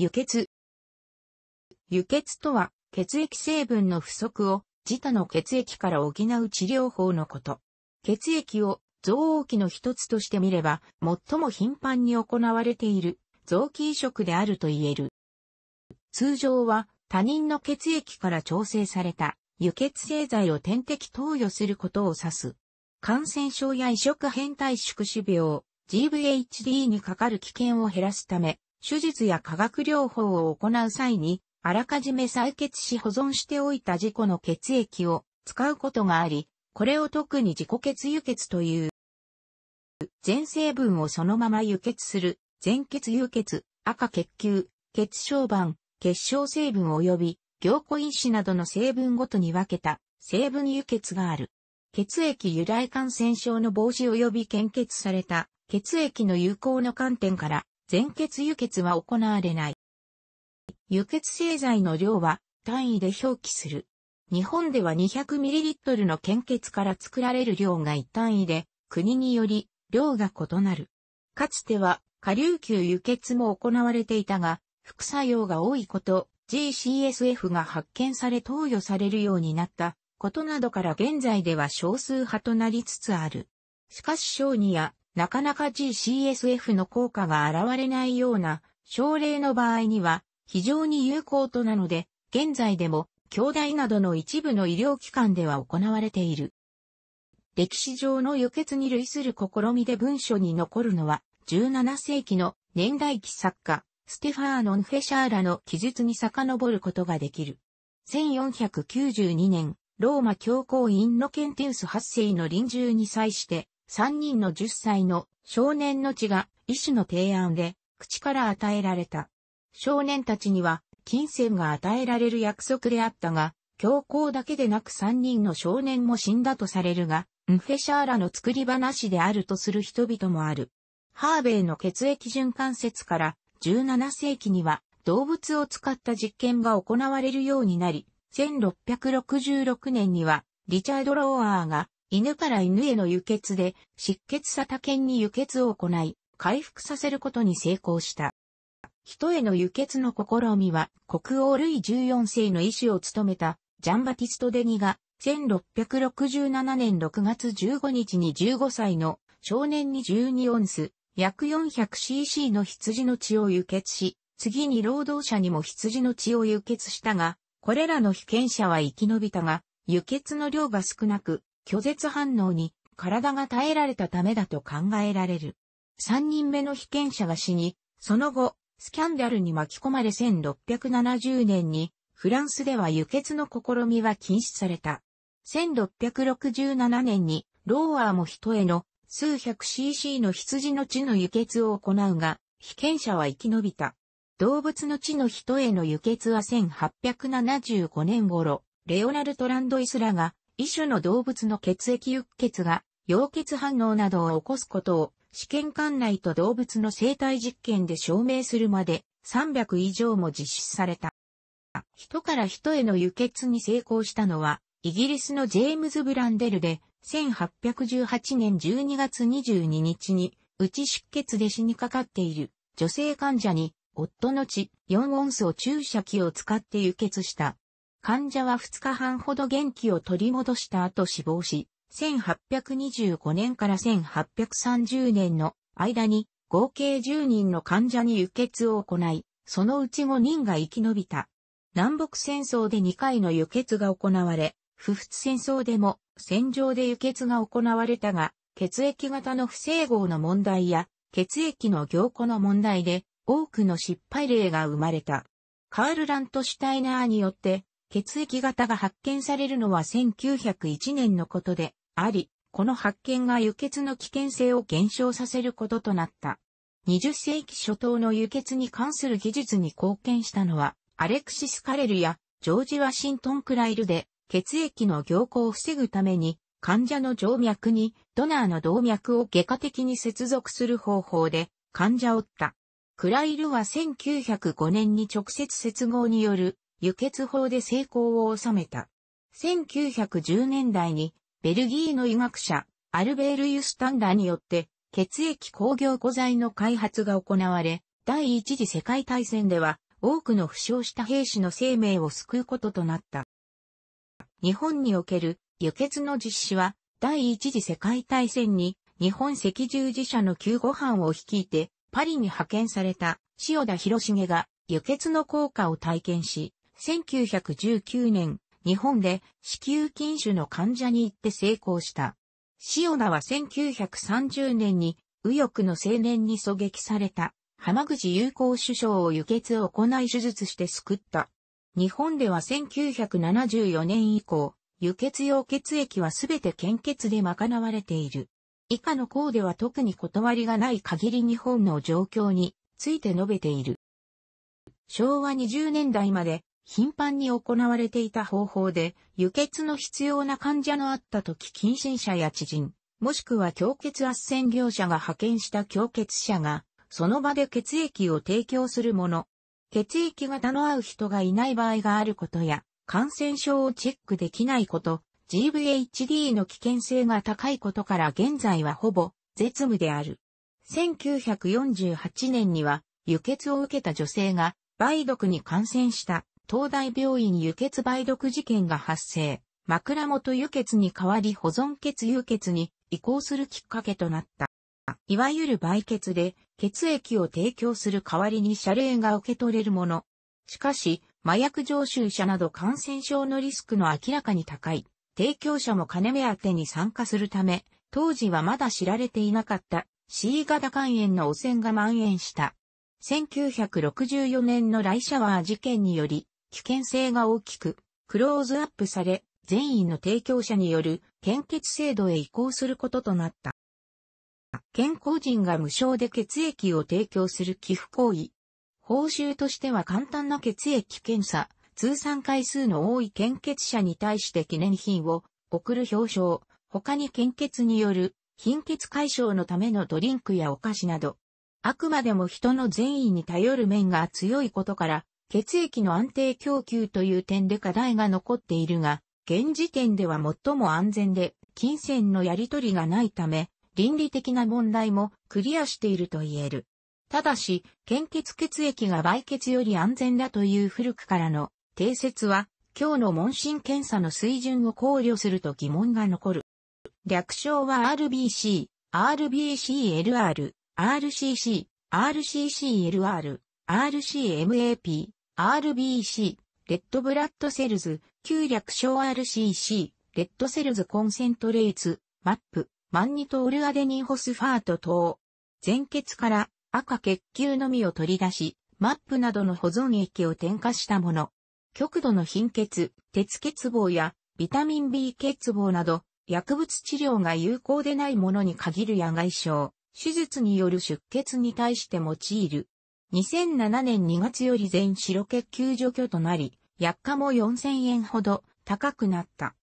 輸血。輸血とは、血液成分の不足を、自他の血液から補う治療法のこと。血液を臓器の一つとして見れば、最も頻繁に行われている臓器移植であると言える。通常は他人の血液から調整された輸血製剤を点滴投与することを指す。感染症や移植変態縮死病、GVHD にかかる危険を減らすため、手術や化学療法を行う際に、あらかじめ採血し保存しておいた自己の血液を使うことがあり、これを特に自己血輸血という。全成分をそのまま輸血する、全血輸血、赤血球、血小板、血小成分及び、凝固因子などの成分ごとに分けた、成分輸血がある。血液由来感染症の防止及び献血された、血液の有効の観点から、全血輸血は行われない。輸血製剤の量は単位で表記する。日本では 200ml の献血から作られる量が1単位で、国により量が異なる。かつては下流級輸血も行われていたが、副作用が多いこと、GCSF が発見され投与されるようになったことなどから現在では少数派となりつつある。しかし小児やなかなか GCSF の効果が現れないような症例の場合には非常に有効となので、現在でも兄弟などの一部の医療機関では行われている。歴史上の輸血に類する試みで文書に残るのは、17世紀の年代記作家、ステファーノン・フェシャーラの記述に遡ることができる。1492年、ローマ教皇院のケンテウス8世の臨終に際して、3人の10歳の少年の血が医師の提案で口から与えられた。少年たちには金銭が与えられる約束であったが、教皇だけでなく3人の少年も死んだとされるが、ンフェシャーラの作り話であるとする人々もある。ハーベイの血液循環節から17世紀には動物を使った実験が行われるようになり、1666年にはリチャード・ローアーが犬から犬への輸血で、失血さけ犬に輸血を行い、回復させることに成功した。人への輸血の試みは、国王ルイ14世の医師を務めた、ジャンバティスト・デニが、1667年6月15日に15歳の少年に12オンス、約 400cc の羊の血を輸血し、次に労働者にも羊の血を輸血したが、これらの被験者は生き延びたが、輸血の量が少なく、拒絶反応に体が耐えられたためだと考えられる。三人目の被験者が死に、その後、スキャンダルに巻き込まれ1670年に、フランスでは輸血の試みは禁止された。1667年に、ローアーも人への数百 cc の羊の血の輸血を行うが、被験者は生き延びた。動物の血の人への輸血は1875年頃、レオナルト・ランドイスラが異種の動物の血液輸血が溶血反応などを起こすことを試験管内と動物の生体実験で証明するまで300以上も実施された。人から人への輸血に成功したのは、イギリスのジェームズ・ブランデルで、1818年12月22日に、うち出血で死にかかっている女性患者に、夫の血4オンスを注射器を使って輸血した患者は2日半ほど元気を取り戻した後死亡し、1825年から1830年の間に合計10人の患者に輸血を行い、そのうち5人が生き延びた。南北戦争で2回の輸血が行われ、不仏戦争でも戦場で輸血が行われたが、血液型の不整合の問題や血液の凝固の問題で多くの失敗例が生まれた。カール・ラントシュタイナーによって血液型が発見されるのは1901年のことであり、この発見が輸血の危険性を減少させることとなった。20世紀初頭の輸血に関する技術に貢献したのは、アレクシス・カレルやジョージ・ワシントン・クライルで、血液の凝固を防ぐために、患者の静脈にドナーの動脈を外科的に接続する方法で患者を打った。クライルは1905年に直接接合による輸血法で成功を収めた。1910年代にベルギーの医学者アルベール・ユスタンダによって血液工業庫材の開発が行われ、第一次世界大戦では多くの負傷した兵士の生命を救うこととなった。日本における輸血の実施は第一次世界大戦に日本赤十字社の救護班を率いてパリに派遣された塩田博重が輸血の効果を体験し、1919年、日本で子宮筋腫の患者に行って成功した。塩田は1930年に右翼の青年に狙撃された浜口友好首相を輸血を行い手術して救った。日本では1974年以降、輸血用血液はすべて献血で賄われている。以下の項では特に断りがない限り日本の状況について述べている。昭和20年代まで頻繁に行われていた方法で、輸血の必要な患者のあった時近親者や知人、もしくは強血圧旋業者が派遣した強血者が、その場で血液を提供するもの。血液型の合う人がいない場合があることや、感染症をチェックできないこと、GVHD の危険性が高いことから現在はほぼ絶無である。1948年には輸血を受けた女性が梅毒に感染した東大病院輸血梅毒事件が発生、枕元輸血に代わり保存血輸血に移行するきっかけとなった。いわゆる売血で血液を提供する代わりに謝礼が受け取れるもの。しかし、麻薬常習者など感染症のリスクの明らかに高い、提供者も金目当てに参加するため、当時はまだ知られていなかった C 型肝炎の汚染が蔓延した。1964年のライシャワー事件により、危険性が大きく、クローズアップされ、善意の提供者による献血制度へ移行することとなった。健康人が無償で血液を提供する寄付行為。報酬としては簡単な血液検査、通算回数の多い献血者に対して記念品を送る表彰、他に献血による貧血解消のためのドリンクやお菓子など、あくまでも人の善意に頼る面が強いことから、血液の安定供給という点で課題が残っているが、現時点では最も安全で、金銭のやり取りがないため、倫理的な問題もクリアしていると言える。ただし、献血血液が売血より安全だという古くからの定説は、今日の問診検査の水準を考慮すると疑問が残る。略称は RBC、RBCLR、RCC、RCCLR、RCMAP、RBC、レッドブラッドセルズ、旧略称 RCC、レッドセルズコンセントレイツ、マップ、マンニトールアデニンホスファート等。前血から赤血球のみを取り出し、マップなどの保存液を添加したもの。極度の貧血、鉄欠乏やビタミン B 欠乏など、薬物治療が有効でないものに限る野外症、手術による出血に対して用いる。2007年2月より全白血球除去となり、薬価も4000円ほど高くなった。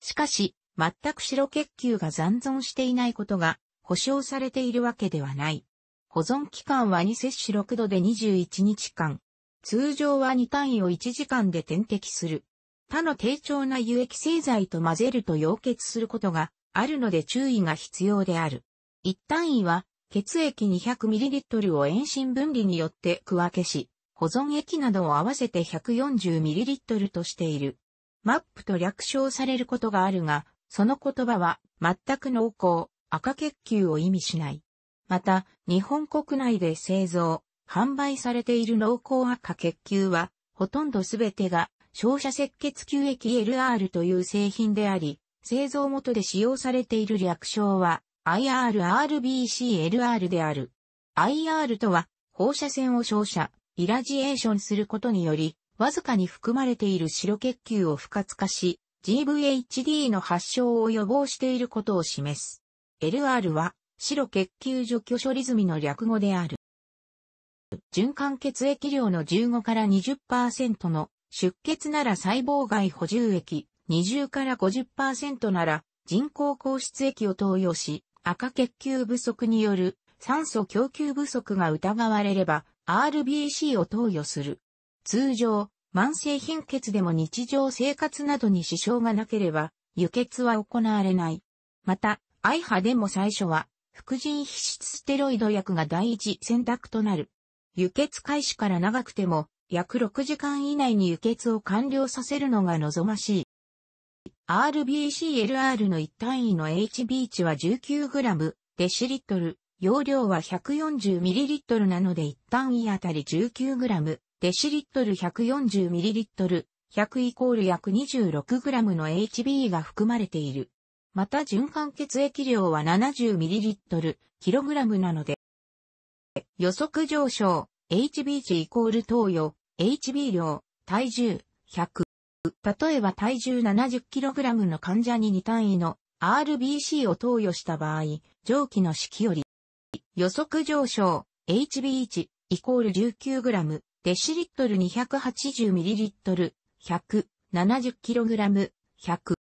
しかし、全く白血球が残存していないことが保証されているわけではない。保存期間は2摂取6度で21日間。通常は2単位を1時間で点滴する。他の低調な輸液製剤と混ぜると溶血することがあるので注意が必要である。1単位は血液 200ml を遠心分離によって区分けし、保存液などを合わせて 140ml としている。マップと略称されることがあるが、その言葉は全く濃厚、赤血球を意味しない。また、日本国内で製造、販売されている濃厚赤血球は、ほとんどすべてが照射赤血球液 LR という製品であり、製造元で使用されている略称は IRRBCLR である。IR とは、放射線を照射、イラジエーションすることにより、わずかに含まれている白血球を不活化し、GVHD の発症を予防していることを示す。LR は、白血球除去処理済みの略語である。循環血液量の15から20%の出血なら細胞外補充液、20から50%なら人工硬質液を投与し、赤血球不足による酸素供給不足が疑われれば RBC を投与する。通常、慢性貧血でも日常生活などに支障がなければ、輸血は行われない。また、アイハでも最初は、副腎皮質ステロイド薬が第一選択となる。輸血開始から長くても、約6時間以内に輸血を完了させるのが望ましい。RBCLR の1単位の HB 値は 19g、デシリットル、容量は 140ml なので1単位あたり 19g、デシリットル 140ml、100イコール約 26g の HB が含まれている。また循環血液量は 70ml、kg なので、予測上昇、HB 値イコール投与、HB 量、体重、100。例えば体重 70kg の患者に2単位の RBC を投与した場合、上記の式より、予測上昇 HB1 イコール 19g、デシリットル 280ml、170kg、100。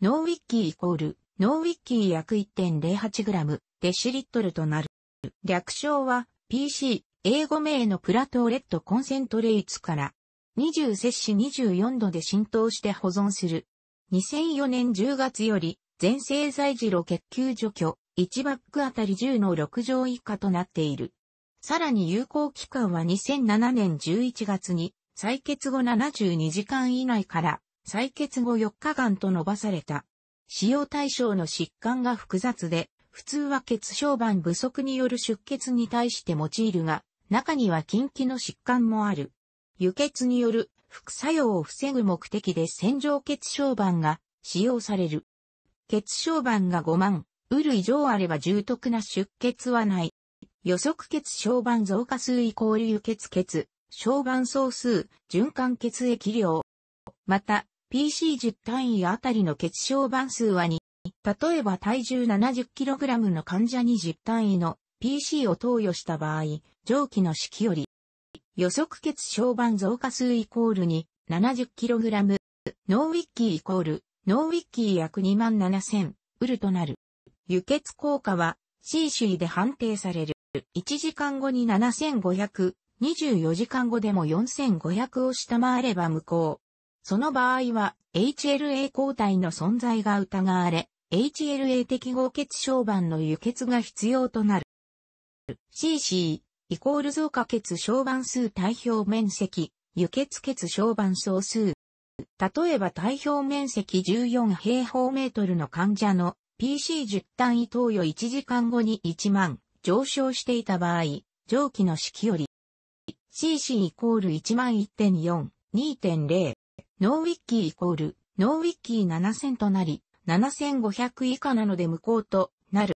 ノーウィッキーイコール、ノーウィッキー約 1.08g、デシリットルとなる。略称は PC、英語名のプラトーレットコンセントレイツから20摂氏24度で浸透して保存する。2004年10月より、全生在時路血球除去、1バックあたり10の6乗以下となっている。さらに有効期間は2007年11月に、採血後72時間以内から、採血後4日間と伸ばされた。使用対象の疾患が複雑で、普通は血小板不足による出血に対して用いるが、中には近畿の疾患もある。輸血による副作用を防ぐ目的で洗浄血小板が使用される。血小板が5万、うる以上あれば重篤な出血はない。予測血小板増加数イコール輸血血、小板総数、循環血液量。また、PC10 単位あたりの血小板数は2。例えば体重 70kg の患者に10単位の PC を投与した場合、上記の式より予測血小板増加数イコールに 70kg、ノーウィッキーイコール、ノーウィッキー約27000、ウルとなる。輸血効果は C 種で判定される。1時間後に7500、24時間後でも4500を下回れば無効。その場合は HLA 抗体の存在が疑われ、HLA 適合血小板の輸血が必要となる。CC イコール増加血小板数対表面積、輸血血小板総数。例えば対表面積14平方メートルの患者の PC10 単位投与1時間後に1万上昇していた場合、上記の式より CC イコール1万1.4、2.0、ノーウィッキーイコールノーウィッキー7000となり、7500以下なので無効となる。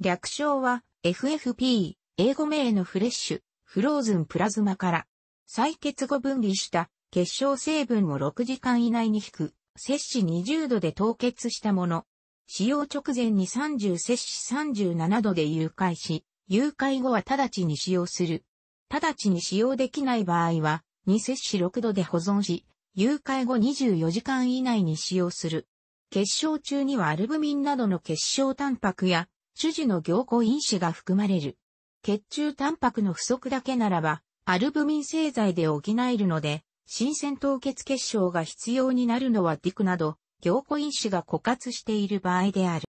略称は FFP 英語名のフレッシュ、フローズンプラズマから、採血後分離した結晶成分を6時間以内に引く、摂氏20度で凍結したもの。使用直前に30摂氏37度で誘拐し、誘拐後は直ちに使用する。直ちに使用できない場合は、2摂氏6度で保存し、誘拐後24時間以内に使用する。結晶中にはアルブミンなどの結晶タンパクや、種子の凝固因子が含まれる。血中タンパクの不足だけならば、アルブミン製剤で補えるので、新鮮凍結結晶が必要になるのはディクなど、凝固因子が枯渇している場合である。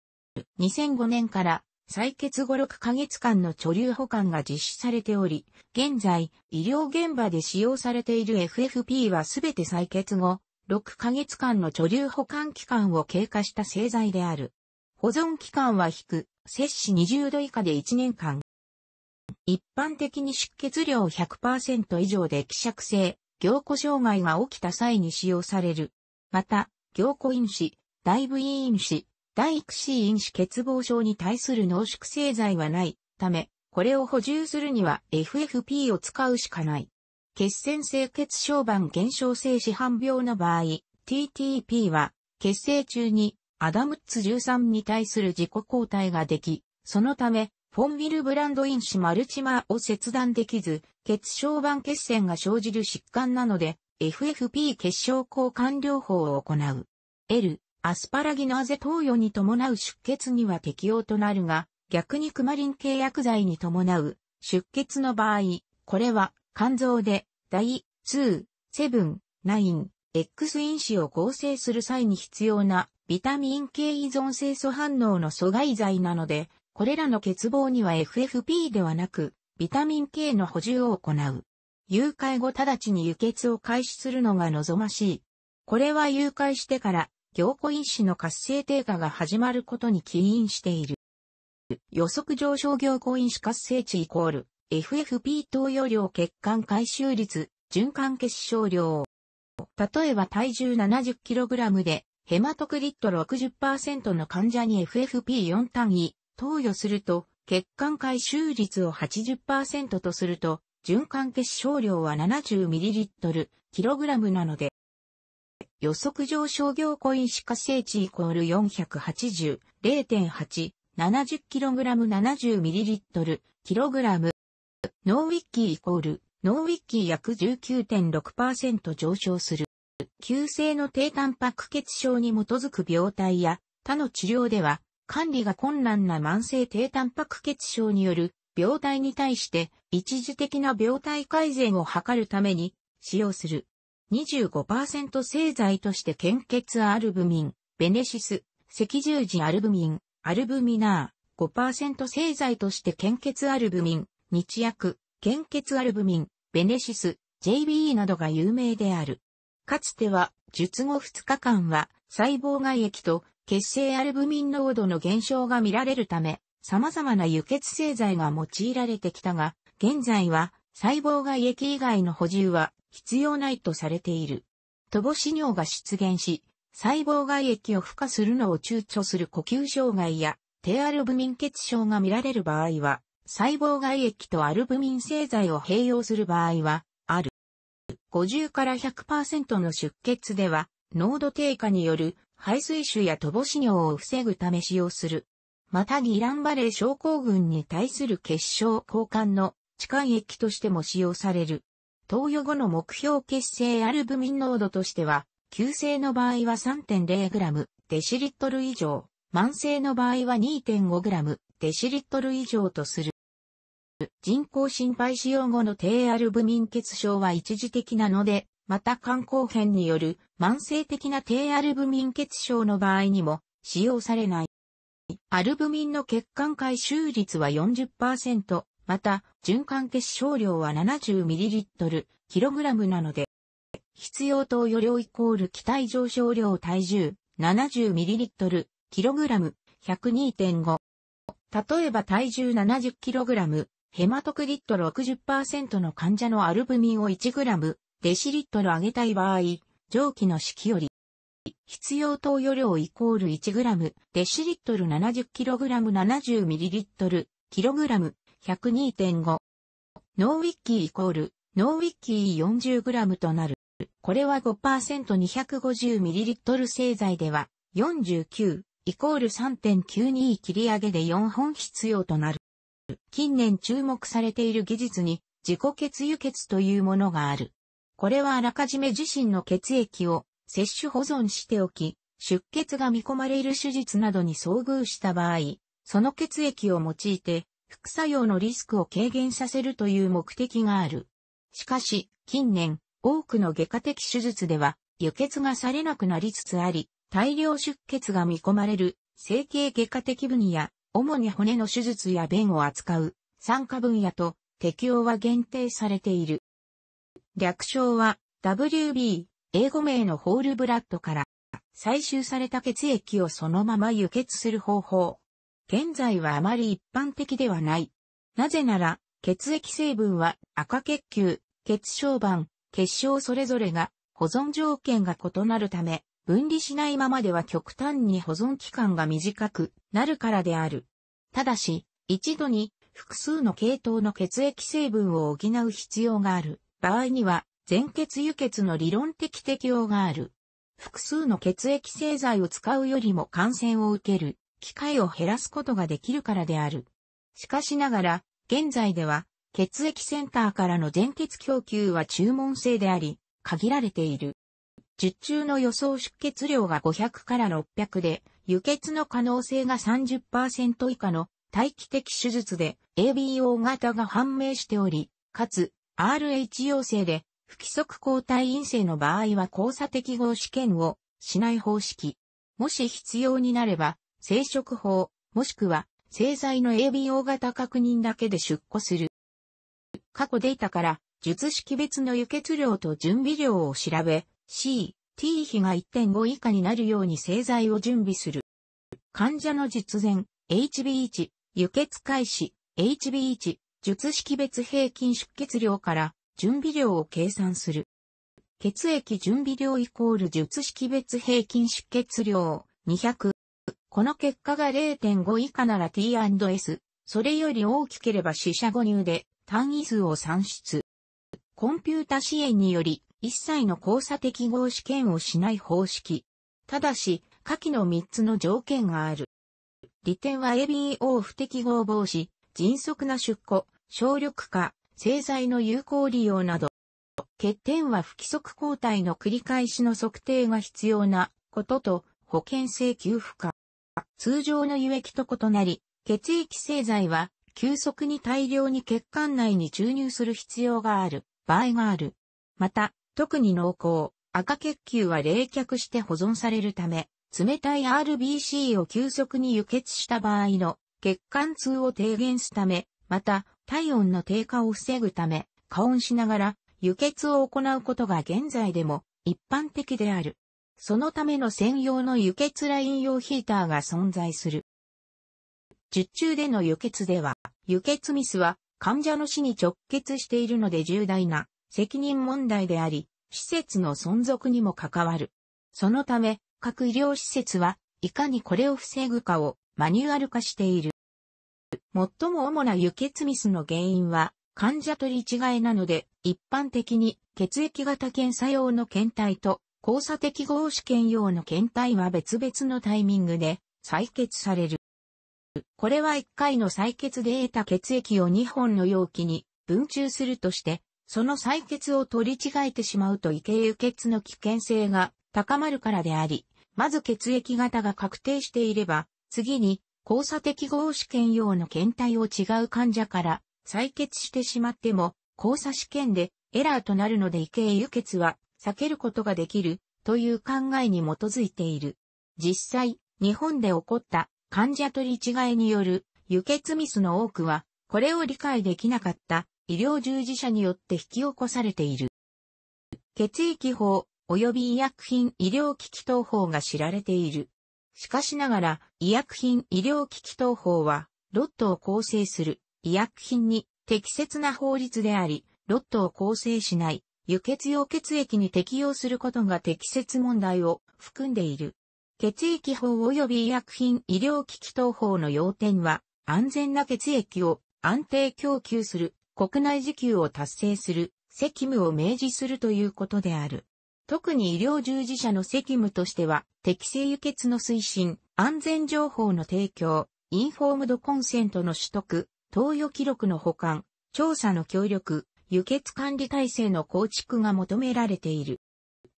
2005年から採血後6ヶ月間の貯留保管が実施されており、現在、医療現場で使用されている FFP はすべて採血後、6ヶ月間の貯留保管期間を経過した製剤である。保存期間は低く、摂氏20度以下で1年間、一般的に出血量100%以上で希釈性、凝固障害が起きた際に使用される。また、凝固因子、大部位因子、大育子因子欠乏症に対する濃縮製剤はないため、これを補充するには FFP を使うしかない。血栓性血小板減少性市販病の場合、TTP は血清中にアダムッツ13に対する自己抗体ができ、そのためフォンビルブランド因子マルチマーを切断できず、血小板血栓が生じる疾患なので、FFP 血小交換療法を行う。L、アスパラギナーゼ投与に伴う出血には適用となるが、逆にクマリン系薬剤に伴う出血の場合、これは肝臓で第2、7、9、X 因子を合成する際に必要なビタミン系依存性素反応の阻害剤なので、これらの欠乏には FFP ではなく、ビタミン K の補充を行う。誘拐後直ちに輸血を開始するのが望ましい。これは誘拐してから、凝固因子の活性低下が始まることに起因している。予測上昇凝固因子活性値イコール、FFP 投与量血管回収率、循環結晶量。例えば体重 70kg で、ヘマトクリット60%の患者に FFP4 単位、投与すると、血管回収率を80%とすると、循環血晶量は 70ml/kg なので、予測上商業コイン死化性値イコール480、0.8、70kg70ml/kg。ノーウィッキーイコール、ノーウィッキー約19.6%上昇する。急性の低タンパク血症に基づく病態や他の治療では、管理が困難な慢性低タンパク血症による病態に対して一時的な病態改善を図るために使用する。25%製剤として献血アルブミン、ベネシス、赤十字アルブミン、アルブミナー、5%製剤として献血アルブミン、日薬、献血アルブミン、ベネシス、JBE などが有名である。かつては、術後2日間は細胞外液と血清アルブミン濃度の減少が見られるため、様々な輸血製剤が用いられてきたが、現在は細胞外液以外の補充は必要ないとされている。乏し尿が出現し、細胞外液を付加するのを躊躇する呼吸障害や低アルブミン血症が見られる場合は、細胞外液とアルブミン製剤を併用する場合は、ある。50から100%の出血では、濃度低下による排水種や乏し尿を防ぐため使用する。またギランバレー症候群に対する結晶交換の置換液としても使用される。投与後の目標血清アルブミン濃度としては、急性の場合は 3.0g デシリットル以上、慢性の場合は 2.5g デシリットル以上とする。人工心肺使用後の低アルブミン血症は一時的なので、また肝硬変による慢性的な低アルブミン血症の場合にも使用されない。アルブミンの血管回収率は40%、また、循環血症量は 70ml/kg なので、必要投与量イコール気体上昇量体重 70ml/kg 102.5。例えば体重 70kg、ヘマトクリット60%の患者のアルブミンを 1g、デシリットル上げたい場合、蒸気の式より、必要投与量イコール 1g、デシリットル 70kg、70ml、kg、102.5。ノーウィッキーイコール、ノーウィッキー 40g となる。これは 5%250ml 製剤では、49、イコール3.92切り上げで4本必要となる。近年注目されている技術に、自己血輸血というものがある。これはあらかじめ自身の血液を摂取保存しておき、出血が見込まれる手術などに遭遇した場合、その血液を用いて副作用のリスクを軽減させるという目的がある。しかし、近年、多くの外科的手術では、輸血がされなくなりつつあり、大量出血が見込まれる、整形外科的分野、主に骨の手術や弁を扱う、酸化分野と、適用は限定されている。略称は WB、英語名のホールブラッドから、採集された血液をそのまま輸血する方法。現在はあまり一般的ではない。なぜなら、血液成分は赤血球、血小板、血小それぞれが保存条件が異なるため、分離しないままでは極端に保存期間が短くなるからである。ただし、一度に複数の系統の血液成分を補う必要がある。場合には、全血輸血の理論的適用がある。複数の血液製剤を使うよりも感染を受ける、機会を減らすことができるからである。しかしながら、現在では、血液センターからの全血供給は注文制であり、限られている。受注の予想出血量が500から600で、輸血の可能性が30%以下の待機的手術で ABO 型が判明しており、かつ RH 陽性で、不規則抗体陰性の場合は交差適合試験をしない方式。もし必要になれば、生殖法、もしくは、製剤の ABO 型確認だけで出庫する。過去データから、術式別の輸血量と準備量を調べ、C、T 比が1.5以下になるように製剤を準備する。患者の実前、HB1、輸血開始、HB1、術式別平均出血量から準備量を計算する。血液準備量イコール術式別平均出血量200。この結果が0.5以下なら T&S、それより大きければ死者誤入で単位数を算出。コンピュータ支援により一切の交差適合試験をしない方式。ただし、下記の3つの条件がある。利点は ABO 不適合防止、迅速な出庫、省力化、製剤の有効利用など、欠点は不規則抗体の繰り返しの測定が必要なことと保険性給付化。通常の輸液と異なり、血液製剤は急速に大量に血管内に注入する必要がある場合がある。また、特に濃厚、赤血球は冷却して保存されるため、冷たい RBC を急速に輸血した場合の血管痛を低減すため、また体温の低下を防ぐため、加温しながら輸血を行うことが現在でも一般的である。そのための専用の輸血ライン用ヒーターが存在する。術中での輸血では、輸血ミスは患者の死に直結しているので重大な責任問題であり、施設の存続にも関わる。そのため、各医療施設は、いかにこれを防ぐかをマニュアル化している。最も主な輸血ミスの原因は患者取り違えなので、一般的に血液型検査用の検体と交差適合試験用の検体は別々のタイミングで採血される。これは1回の採血で得た血液を2本の容器に分注するとして、その採血を取り違えてしまうと異形輸血の危険性が高まるからであり、まず血液型が確定していれば、次に、交差的合試験用の検体を違う患者から採血してしまっても、交差試験でエラーとなるので異形輸血は避けることができるという考えに基づいている。実際、日本で起こった患者取り違いによる輸血ミスの多くは、これを理解できなかった医療従事者によって引き起こされている。血液法及び医薬品医療機器等法が知られている。しかしながら、医薬品医療機器等法は、ロットを構成する医薬品に適切な法律であり、ロットを構成しない輸血用血液に適用することが適切問題を含んでいる。血液法及び医薬品医療機器等法の要点は、安全な血液を安定供給する、国内需給を達成する、責務を明示するということである。特に医療従事者の責務としては、適正輸血の推進、安全情報の提供、インフォームドコンセントの取得、投与記録の保管、調査の協力、輸血管理体制の構築が求められている。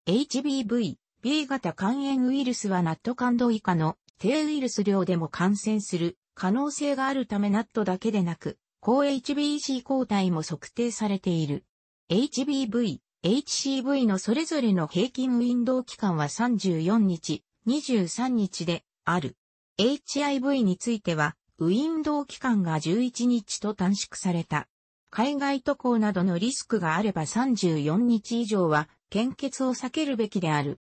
HBV、B 型肝炎ウイルスはナット感度以下の低ウイルス量でも感染する可能性があるためナットだけでなく、高 HBC 抗体も測定されている。HBV、HCV のそれぞれの平均ウィンドウ期間は34日、23日である。HIV については、ウィンドウ期間が11日と短縮された。海外渡航などのリスクがあれば34日以上は献血を避けるべきである。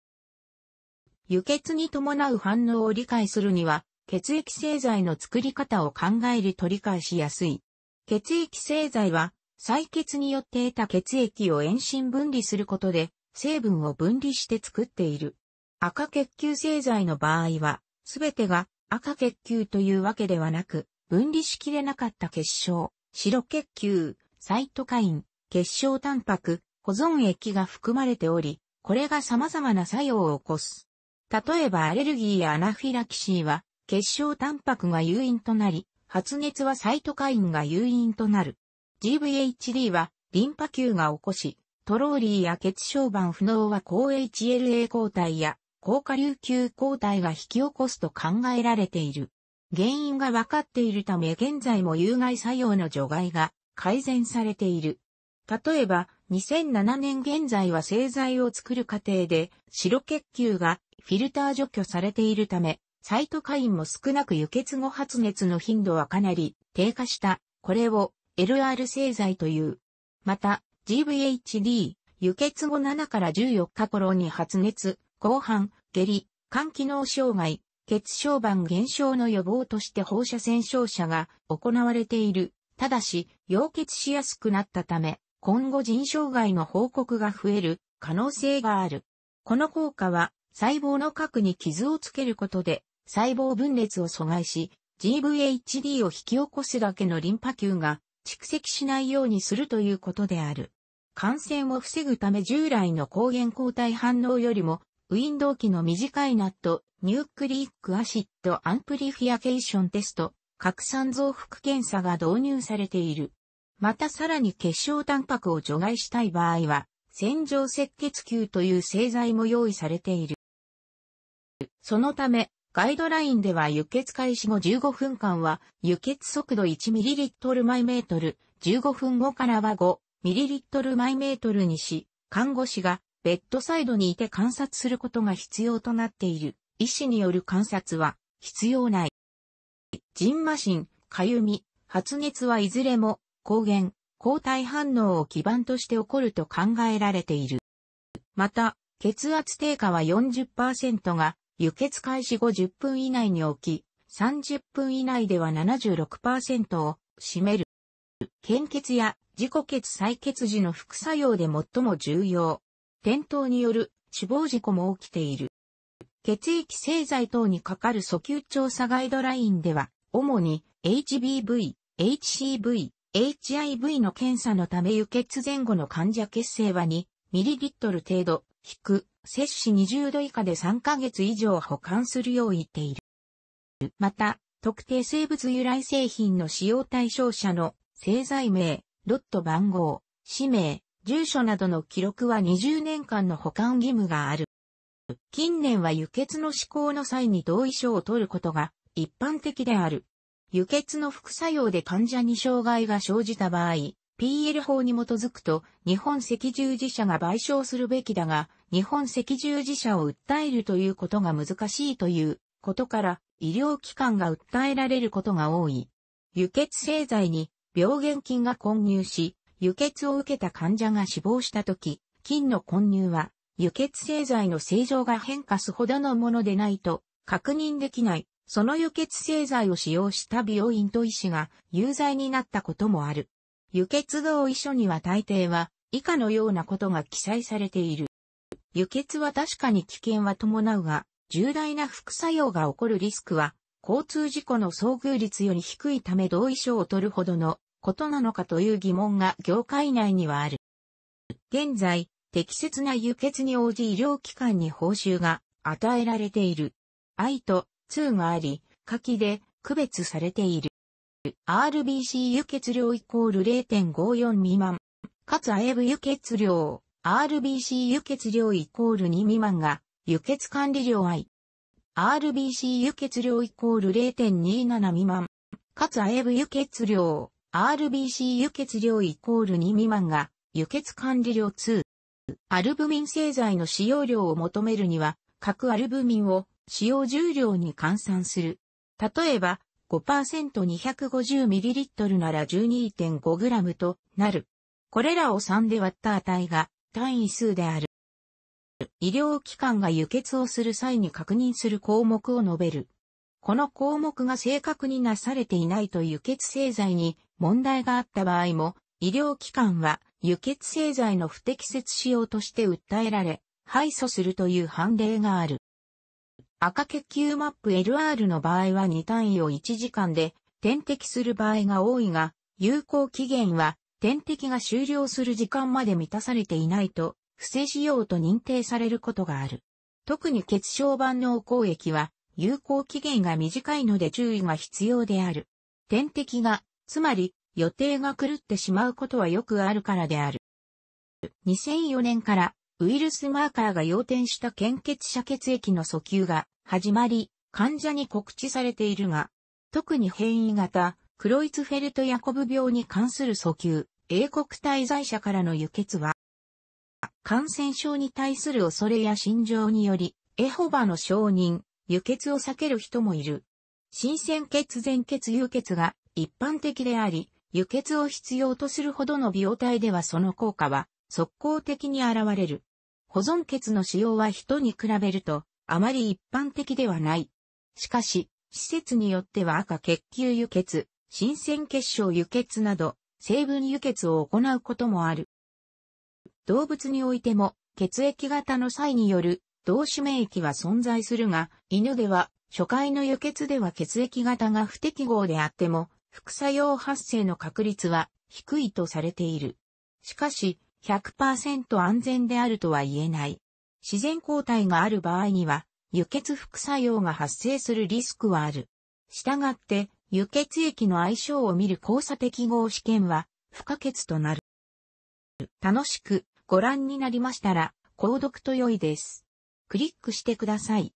輸血に伴う反応を理解するには、血液製剤の作り方を考えると理解しやすい。血液製剤は採血によって得た血液を遠心分離することで、成分を分離して作っている。赤血球製剤の場合は、すべてが赤血球というわけではなく、分離しきれなかった結晶、白血球、サイトカイン、結晶タンパク、保存液が含まれており、これが様々な作用を起こす。例えばアレルギーやアナフィラキシーは、結晶タンパクが誘因となり、発熱はサイトカインが誘因となる。GVHD はリンパ球が起こし、トローリーや血小板不能は抗 HLA 抗体や高下流球抗体が引き起こすと考えられている。原因が分かっているため現在も有害作用の除外が改善されている。例えば、2007年現在は製剤を作る過程で白血球がフィルター除去されているため、サイトカインも少なく輸血後発熱の頻度はかなり低下した。これを LR 製剤という。また、GVHD、輸血後7から14日頃に発熱、後半、下痢、肝機能障害、血小板減少の予防として放射線照射が行われている。ただし、溶血しやすくなったため、今後腎障害の報告が増える可能性がある。この効果は、細胞の核に傷をつけることで、細胞分裂を阻害し、GVHD を引き起こすだけのリンパ球が蓄積しないようにするということである。感染を防ぐため従来の抗原抗体反応よりも、ウィンドウ期の短いナット、ニュークリックアシッドアンプリフィアケーションテスト、拡散増幅検査が導入されている。またさらに結晶タンパクを除外したい場合は、洗浄赤血球という製剤も用意されている。そのため、ガイドラインでは輸血開始後15分間は輸血速度 1ml 毎メートル、15分後からは 5ml 毎メートルにし、看護師がベッドサイドにいて観察することが必要となっている。医師による観察は必要ない。ジンマシン、かゆみ、発熱はいずれも抗原、抗体反応を基盤として起こると考えられている。また、血圧低下は40%が輸血開始後10分以内に起き、30分以内では76%を占める。献血や自己血採血時の副作用で最も重要。転倒による死亡事故も起きている。血液製剤等にかかる訴求調査ガイドラインでは、主に HBV、HCV、HIV の検査のため輸血前後の患者血清は2ミリリットル程度、引く摂氏20度以下で3ヶ月以上保管するよう言っている。また、特定生物由来製品の使用対象者の製剤名、ロット番号、氏名、住所などの記録は20年間の保管義務がある。近年は輸血の施行の際に同意書を取ることが一般的である。輸血の副作用で患者に障害が生じた場合、PL 法に基づくと日本赤十字社が賠償するべきだが、日本赤十字社を訴えるということが難しいということから、医療機関が訴えられることが多い。輸血製剤に病原菌が混入し、輸血を受けた患者が死亡したとき、菌の混入は、輸血製剤の正常が変化すほどのものでないと確認できない、その輸血製剤を使用した病院と医師が有罪になったこともある。輸血同意書には大抵は以下のようなことが記載されている。輸血は確かに危険は伴うが、重大な副作用が起こるリスクは、交通事故の遭遇率より低いため同意書を取るほどのことなのかという疑問が業界内にはある。現在、適切な輸血に応じ医療機関に報酬が与えられている。I と2があり、下記で区別されている。RBC 輸血量イコール0.54未満。かつ AV 輸血量。RBC 輸血量イコール2未満が、輸血管理量 I。RBC 輸血量イコール0.27未満。かつアエブ輸血量、RBC 輸血量イコール2未満が、輸血管理量2。アルブミン製剤の使用量を求めるには、各アルブミンを使用重量に換算する。例えば、5%250ml なら 12.5g となる。これらを3で割った値が単位数である。医療機関が輸血をする際に確認する項目を述べる。この項目が正確になされていないと輸血製剤に問題があった場合も、医療機関は輸血製剤の不適切使用として訴えられ、敗訴するという判例がある。赤血球マップ LR の場合は2単位を1時間で点滴する場合が多いが、有効期限は点滴が終了する時間まで満たされていないと、不正使用と認定されることがある。特に血小板脳抗液は、有効期限が短いので注意が必要である。点滴が、つまり、予定が狂ってしまうことはよくあるからである。2004年からウイルスマーカーが要点した献血者血液の訴求が始まり、患者に告知されているが、特に変異型、クロイツフェルト・ヤコブ病に関する訴求、英国滞在者からの輸血は、感染症に対する恐れや心情により、エホバの証人、輸血を避ける人もいる。新鮮血前血輸血が一般的であり、輸血を必要とするほどの病態ではその効果は速攻的に現れる。保存血の使用は人に比べるとあまり一般的ではない。しかし、施設によっては赤血球輸血、新鮮血症輸血など成分輸血を行うこともある。動物においても血液型の際による同種免疫は存在するが、犬では初回の輸血では血液型が不適合であっても副作用発生の確率は低いとされている。しかし100%安全であるとは言えない。自然抗体がある場合には輸血副作用が発生するリスクはある。したがって輸血液の相性を見る交差適合試験は不可欠となる。楽しくご覧になりましたら、購読と良いです。クリックしてください。